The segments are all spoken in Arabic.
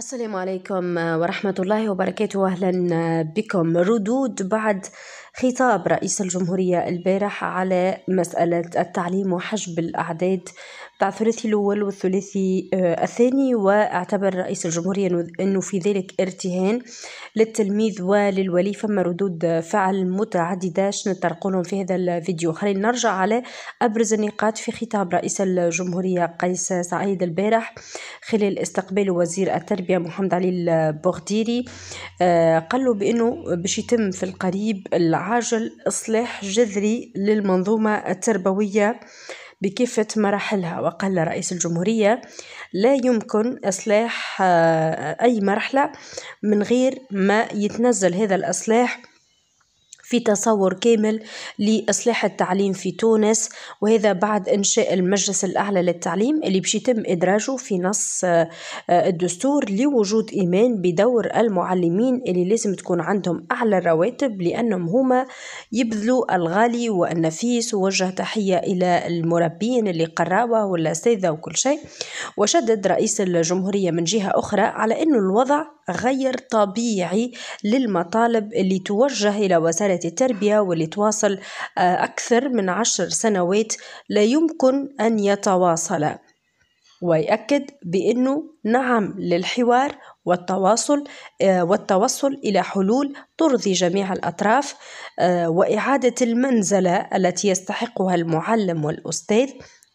السلام عليكم آه، ورحمة الله وبركاته أهلا آه، بكم ردود بعد خطاب رئيس الجمهورية البارح على مسألة التعليم وحجب الأعداد تاع الثلاثي الاول والثلاثي آه، الثاني واعتبر رئيس الجمهوريه انه في ذلك ارتهان للتلميذ وللولي فما ردود فعل متعدده شنو لهم في هذا الفيديو خلينا نرجع على ابرز النقاط في خطاب رئيس الجمهوريه قيس سعيد البارح خلال استقبال وزير التربيه محمد علي البغديري آه، قال له بانه باش يتم في القريب العاجل اصلاح جذري للمنظومه التربويه بكافة مراحلها وقال رئيس الجمهورية لا يمكن إصلاح آه، أي مرحلة من غير ما يتنزل هذا الإصلاح في تصور كامل لإصلاح التعليم في تونس وهذا بعد إنشاء المجلس الأعلى للتعليم اللي باش يتم إدراجه في نص آه، الدستور لوجود إيمان بدور المعلمين اللي لازم تكون عندهم أعلى الرواتب لأنهم هما يبذلوا الغالي والنفيس ووجه تحية إلى المربين اللي قراوة والأساتذة وكل شيء وشدد رئيس الجمهورية من جهة أخرى على أنه الوضع غير طبيعي للمطالب اللي توجه إلى وزارة وزارة التربية واللي تواصل آه، أكثر من عشر سنوات لا يمكن أن يتواصل ويأكد بأنه نعم للحوار والتواصل آه، والتوصل إلى حلول ترضي جميع الأطراف آه، وإعادة المنزلة التي يستحقها المعلم والأستاذ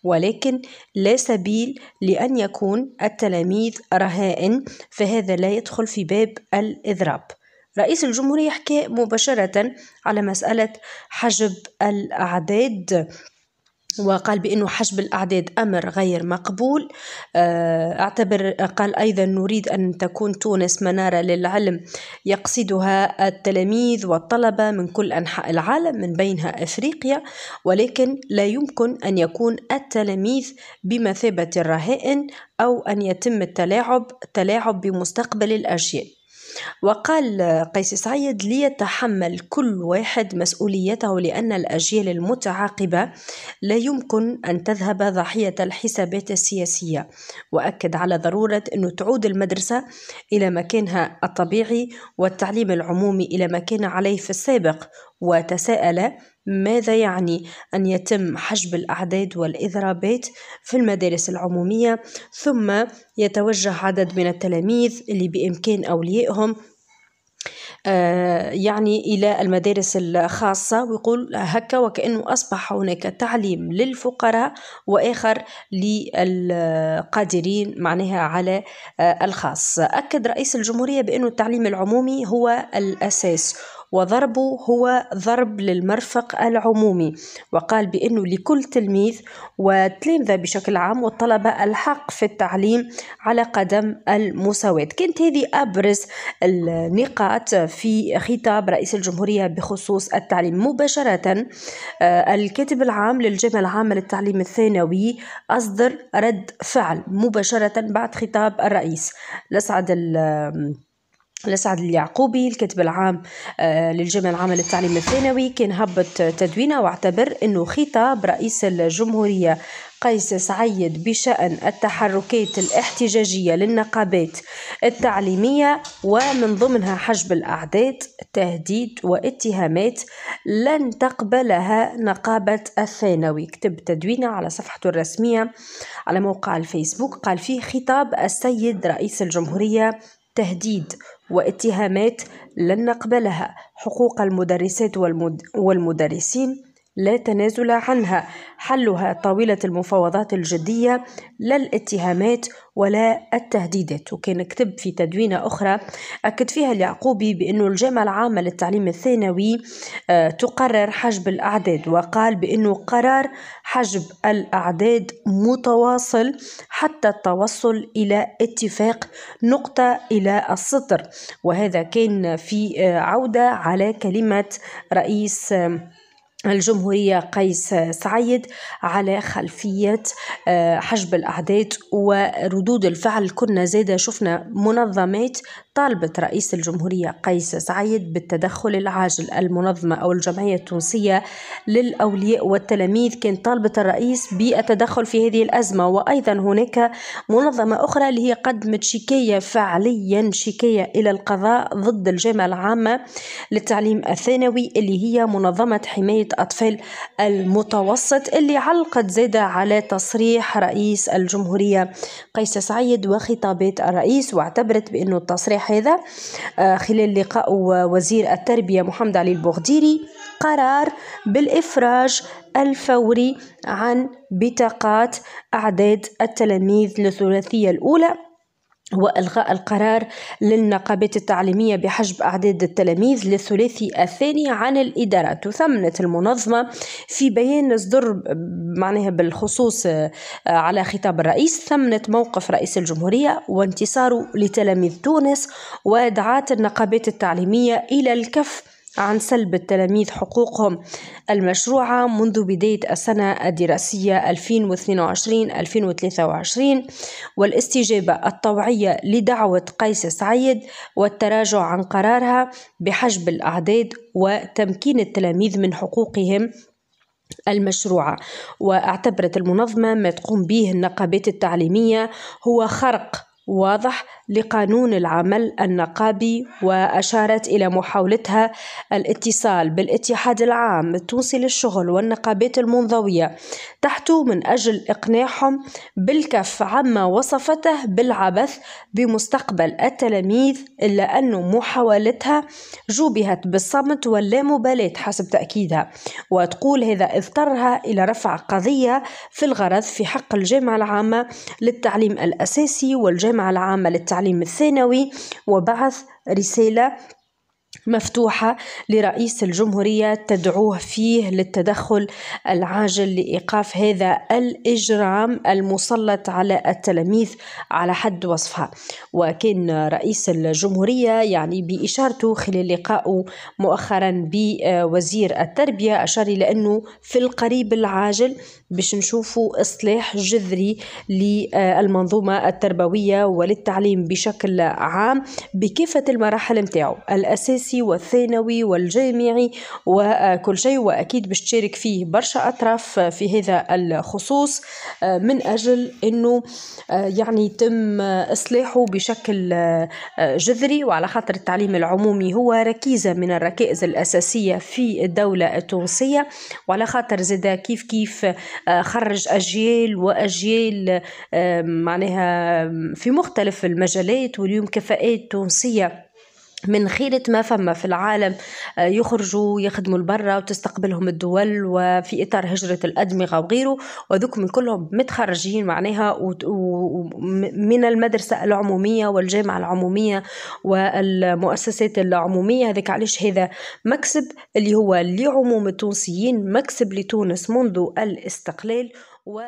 ولكن لا سبيل لأن يكون التلاميذ رهائن فهذا لا يدخل في باب الإضراب رئيس الجمهورية حكى مباشرة على مسألة حجب الأعداد وقال بأنه حجب الأعداد أمر غير مقبول آه، اعتبر قال أيضا نريد أن تكون تونس منارة للعلم يقصدها التلاميذ والطلبة من كل أنحاء العالم من بينها أفريقيا ولكن لا يمكن أن يكون التلاميذ بمثابة الرهائن أو أن يتم التلاعب تلاعب بمستقبل الأجيال وقال قيس سعيد ليتحمل كل واحد مسؤوليته لأن الأجيال المتعاقبة لا يمكن أن تذهب ضحية الحسابات السياسية وأكد على ضرورة أن تعود المدرسة إلى مكانها الطبيعي والتعليم العمومي إلى ما كان عليه في السابق وتساءل ماذا يعني أن يتم حجب الأعداد والإضرابات في المدارس العمومية ثم يتوجه عدد من التلاميذ اللي بإمكان أوليائهم آه، يعني إلى المدارس الخاصة ويقول هكا وكأنه أصبح هناك تعليم للفقراء وآخر للقادرين معناها على آه، الخاص أكد رئيس الجمهورية بأن التعليم العمومي هو الأساس وضربه هو ضرب للمرفق العمومي وقال بأنه لكل تلميذ والتلامذة بشكل عام والطلبة الحق في التعليم على قدم المساواة كانت هذه أبرز النقاط في خطاب رئيس الجمهورية بخصوص التعليم مباشرة آه، الكاتب العام للجامعة العامة للتعليم الثانوي أصدر رد فعل مباشرة بعد خطاب الرئيس لسعد لسعد اليعقوبي الكاتب العام آه، للجمع العام للتعليم الثانوي كان هبط تدوينه واعتبر انه خطاب رئيس الجمهوريه قيس سعيد بشأن التحركات الاحتجاجية للنقابات التعليمية ومن ضمنها حجب الأعداد تهديد واتهامات لن تقبلها نقابة الثانوي كتب تدوينه على صفحته الرسمية على موقع الفيسبوك قال فيه خطاب السيد رئيس الجمهورية تهديد واتهامات لن نقبلها حقوق المدرسات والمد... والمدرسين لا تنازل عنها حلها طاولة المفاوضات الجدية لا الاتهامات ولا التهديدات وكان كتب في تدوينة أخرى أكد فيها اليعقوبي بأن الجامعة العامة للتعليم الثانوي آه، تقرر حجب الأعداد وقال بأنه قرار حجب الأعداد متواصل حتى التوصل إلى اتفاق نقطة إلى السطر وهذا كان في آه، عودة على كلمة رئيس آه، الجمهورية قيس سعيد على خلفية آه، حجب الأعداد وردود الفعل كنا زادة شفنا منظمات طالبت رئيس الجمهورية قيس سعيد بالتدخل العاجل المنظمة أو الجمعية التونسية للأولياء والتلاميذ كانت طالبة الرئيس بالتدخل في هذه الأزمة وأيضا هناك منظمة أخرى اللي هي قدمت شكاية فعليا شكاية إلى القضاء ضد الجامعة العامة للتعليم الثانوي اللي هي منظمة حماية الأطفال المتوسط اللي علقت زادة على تصريح رئيس الجمهورية قيس سعيد وخطابات الرئيس واعتبرت بأنه التصريح هذا آه، خلال لقاء وزير التربية محمد علي البغديري قرار بالإفراج الفوري عن بطاقات أعداد التلاميذ للثلاثية الأولى وإلغاء القرار للنقابات التعليمية بحجب أعداد التلاميذ للثلاثي الثاني عن الإدارات وثمنت المنظمة في بيان صدر معناها بالخصوص آه، على خطاب الرئيس ثمنت موقف رئيس الجمهورية وانتصاره لتلاميذ تونس ودعات النقابات التعليمية إلى الكف عن سلب التلاميذ حقوقهم المشروعة منذ بداية السنة الدراسية 2022-2023 والاستجابة الطوعية لدعوة قيس سعيد والتراجع عن قرارها بحجب الأعداد وتمكين التلاميذ من حقوقهم المشروعة واعتبرت المنظمة ما تقوم به النقابات التعليمية هو خرق واضح لقانون العمل النقابي وأشارت إلى محاولتها الاتصال بالاتحاد العام التونسي للشغل والنقابات المنضوية تحت من أجل إقناعهم بالكف عما وصفته بالعبث بمستقبل التلاميذ إلا أن محاولتها جوبهت بالصمت واللامبالاة حسب تأكيدها وتقول هذا اضطرها إلى رفع قضية في الغرض في حق الجامعة العامة للتعليم الأساسي والجامعة العامة للتعليم التعليم الثانوي وبعث رسالة مفتوحة لرئيس الجمهورية تدعوه فيه للتدخل العاجل لإيقاف هذا الإجرام المسلط على التلاميذ على حد وصفها وكان رئيس الجمهورية يعني بإشارته خلال لقائه مؤخرا بوزير التربية أشار إلى أنه في القريب العاجل باش نشوفوا إصلاح جذري للمنظومة التربوية وللتعليم بشكل عام بكافة المراحل متاعه الأساس الرئيسي والثانوي والجامعي وكل شيء وأكيد باش تشارك فيه برشا أطراف في هذا الخصوص من أجل أنه يعني يتم إصلاحه بشكل جذري وعلى خاطر التعليم العمومي هو ركيزة من الركائز الأساسية في الدولة التونسية وعلى خاطر زادا كيف كيف خرج أجيال وأجيال معناها في مختلف المجالات واليوم كفاءات تونسية من خيرة ما فما في العالم آه، يخرجوا يخدموا لبرا وتستقبلهم الدول وفي إطار هجرة الأدمغة وغيره من كلهم متخرجين معناها من المدرسة العمومية والجامعة العمومية والمؤسسات العمومية هذاك علاش هذا مكسب اللي هو لعموم التونسيين مكسب لتونس منذ الاستقلال و